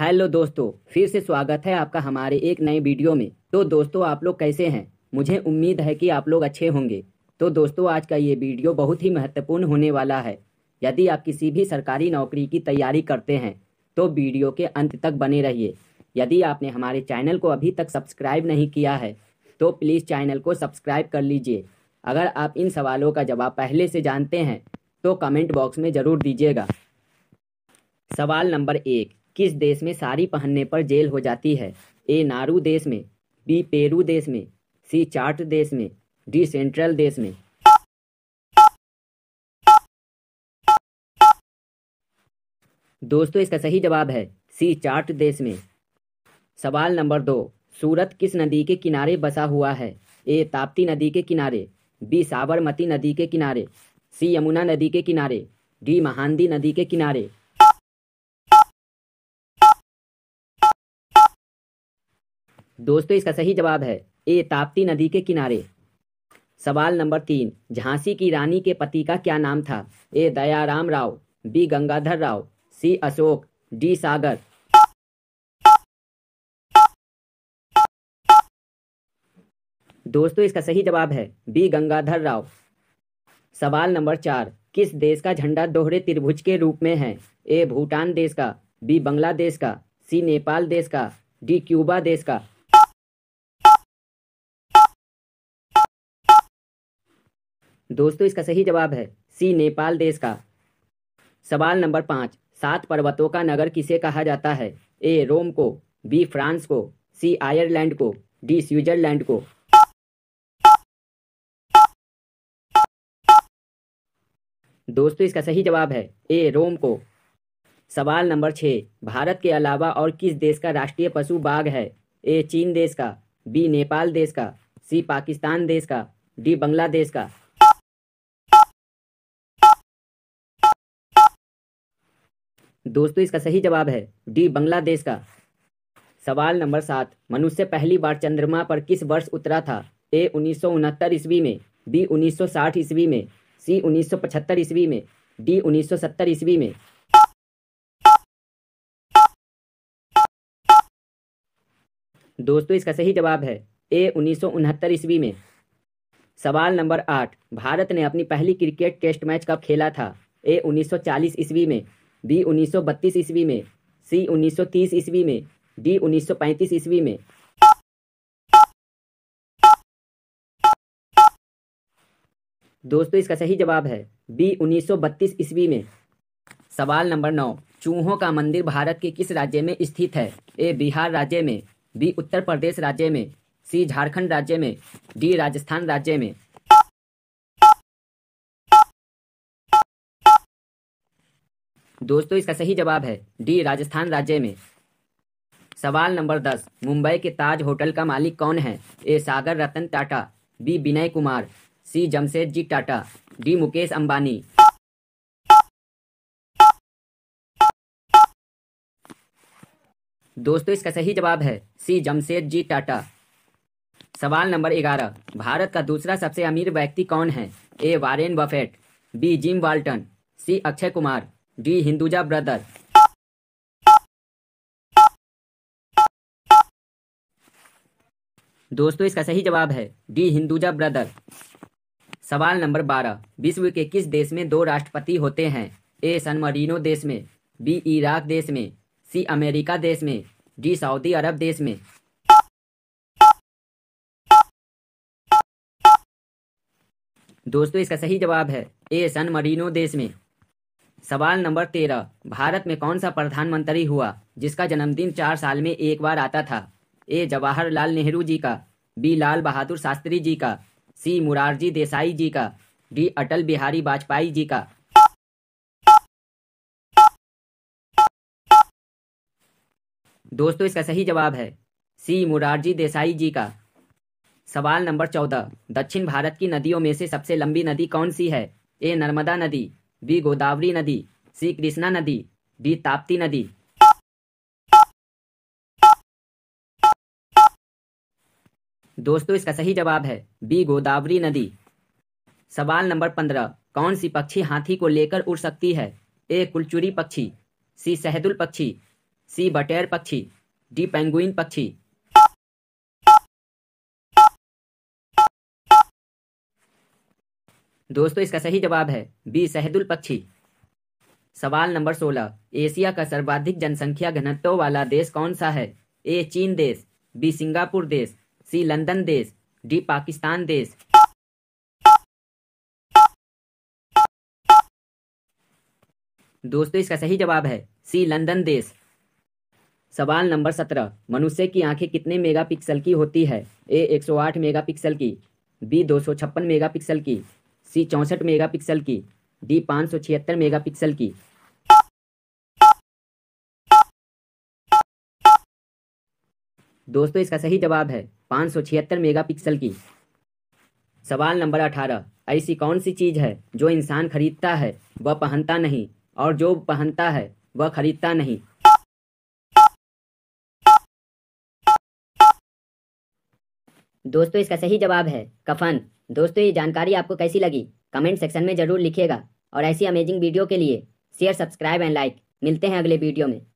hello दोस्तों फिर से स्वागत है आपका हमारे एक नए वीडियो में तो दोस्तों आप लोग कैसे हैं मुझे उम्मीद है कि आप लोग अच्छे होंगे तो दोस्तों आज का ये वीडियो बहुत ही महत्वपूर्ण होने वाला है यदि आप किसी भी सरकारी नौकरी की तैयारी करते हैं तो वीडियो के अंत तक बने रहिए यदि आपने हमारे चैनल को अभी तक सब्सक्राइब नहीं किया है तो प्लीज़ चैनल को सब्सक्राइब कर लीजिए अगर आप इन सवालों का जवाब पहले से जानते हैं तो कमेंट बॉक्स में ज़रूर दीजिएगा सवाल नंबर एक किस देश में साड़ी पहनने पर जेल हो जाती है ए नारू देश में बी पेरू देश में सी चार्ट देश में डी सेंट्रल देश में दोस्तों इसका सही जवाब है सी चार्ट देश में सवाल नंबर दो सूरत किस नदी के किनारे बसा हुआ है ए ताप्ती नदी के किनारे बी साबरमती नदी के किनारे सी यमुना नदी के किनारे डी महानदी नदी के किनारे दोस्तों इसका सही जवाब है ए ताप्ती नदी के किनारे सवाल नंबर तीन झांसी की रानी के पति का क्या नाम था A Dayaram Rao B Gangadhar Rao C Ashok D Sagar दोस्तों इसका सही जवाब है बी गंगाधर राव सवाल नंबर चार किस देश का झंडा दोहरे त्रिभुज के रूप में है ए भूटान देश का बी बांग्लादेश का सी नेपाल देश का डी क्यूबा देश का दोस्तों इसका सही जवाब है सी नेपाल देश का सवाल नंबर पाँच सात पर्वतों का नगर किसे कहा जाता है ए रोम को बी फ्रांस को सी आयरलैंड को डी स्विट्जरलैंड को दोस्तों इसका सही जवाब है ए रोम को सवाल नंबर छः भारत के अलावा और किस देश का राष्ट्रीय पशु बाघ है ए चीन देश का बी नेपाल देश का सी पाकिस्तान देश का डी बांग्लादेश का दोस्तों इसका सही जवाब है डी बांग्लादेश का सवाल नंबर सात मनुष्य पहली बार चंद्रमा पर किस वर्ष उतरा था ए उन्नीस ईस्वी में बी साठ ईस्वी में सी पचहत्तर ईस्वी में डी सत्तर ईस्वी में दोस्तों इसका सही जवाब है ए उन्नीस ईस्वी में सवाल नंबर आठ भारत ने अपनी पहली क्रिकेट टेस्ट मैच कब खेला था ए 1940 ईस्वी में बी 1932 ईस्वी में सी 1930 ईस्वी में डी 1935 ईस्वी में दोस्तों इसका सही जवाब है बी 1932 ईस्वी में सवाल नंबर नौ चूहों का मंदिर भारत के किस राज्य में स्थित है ए बिहार राज्य में बी उत्तर प्रदेश राज्य में सी झारखंड राज्य में डी राजस्थान राज्य में दोस्तों इसका सही जवाब है डी राजस्थान राज्य में सवाल नंबर दस मुंबई के ताज होटल का मालिक कौन है A Sagar Ratan Tata B Vinay Kumar C Jamshedji Tata D Mukesh Ambani दोस्तों इसका सही जवाब है सी जमशेद जी टाटा सवाल नंबर ग्यारह भारत का दूसरा सबसे अमीर व्यक्ति कौन है A Warren Buffett B Jim Walton C Akshay Kumar D Hinduja brother दोस्तों इसका सही जवाब है डी हिंदुजा ब्रदर सवाल नंबर बारह विश्व के किस देश में दो राष्ट्रपति होते हैं ए सन मरीनो देश में बी इराक देश में सी अमेरिका देश में डी सऊदी अरब देश में दोस्तों इसका सही जवाब है ए सन मरीनो देश में सवाल नंबर तेरह भारत में कौन सा प्रधानमंत्री हुआ जिसका जन्मदिन चार साल में एक बार आता था ए जवाहरलाल नेहरू जी का बी लाल बहादुर शास्त्री जी का सी मुरारजी देसाई जी का डी अटल बिहारी वाजपेयी जी का दोस्तों इसका सही जवाब है सी मुरारजी देसाई जी का सवाल नंबर चौदह दक्षिण भारत की नदियों में से सबसे लंबी नदी कौन सी है ए नर्मदा नदी बी गोदावरी नदी सी कृष्णा नदी डी ताप्ती नदी दोस्तों इसका सही जवाब है बी गोदावरी नदी सवाल नंबर पंद्रह कौन सी पक्षी हाथी को लेकर उड़ सकती है ए कुलचुरी पक्षी सी सहदुल पक्षी सी बटेर पक्षी डी पेंगुइन पक्षी दोस्तों इसका सही जवाब है बी सहदुल पक्षी सवाल नंबर सोलह एशिया का सर्वाधिक जनसंख्या घनत्व वाला देश कौन सा है ए चीन देश बी सिंगापुर देश सी लंदन देश डी पाकिस्तान देश दोस्तों इसका सही जवाब है सी लंदन देश सवाल नंबर सत्रह मनुष्य की आंखें कितने मेगापिक्सल की होती है ए 108 मेगापिक्सल की बी 256 मेगापिक्सल की सी चौंसठ मेगापिक्सल की डी पाँच सौ छिहत्तर पिक्सल की दोस्तों इसका सही जवाब है पाँच सौ छिहत्तर मेगापिक्सल की सवाल नंबर अठारह ऐसी कौन सी चीज़ है जो इंसान खरीदता है वह पहनता नहीं और जो पहनता है वह खरीदता नहीं दोस्तों इसका सही जवाब है कफन दोस्तों ये जानकारी आपको कैसी लगी कमेंट सेक्शन में जरूर लिखिएगा और ऐसी अमेजिंग वीडियो के लिए शेयर सब्सक्राइब एंड लाइक मिलते हैं अगले वीडियो में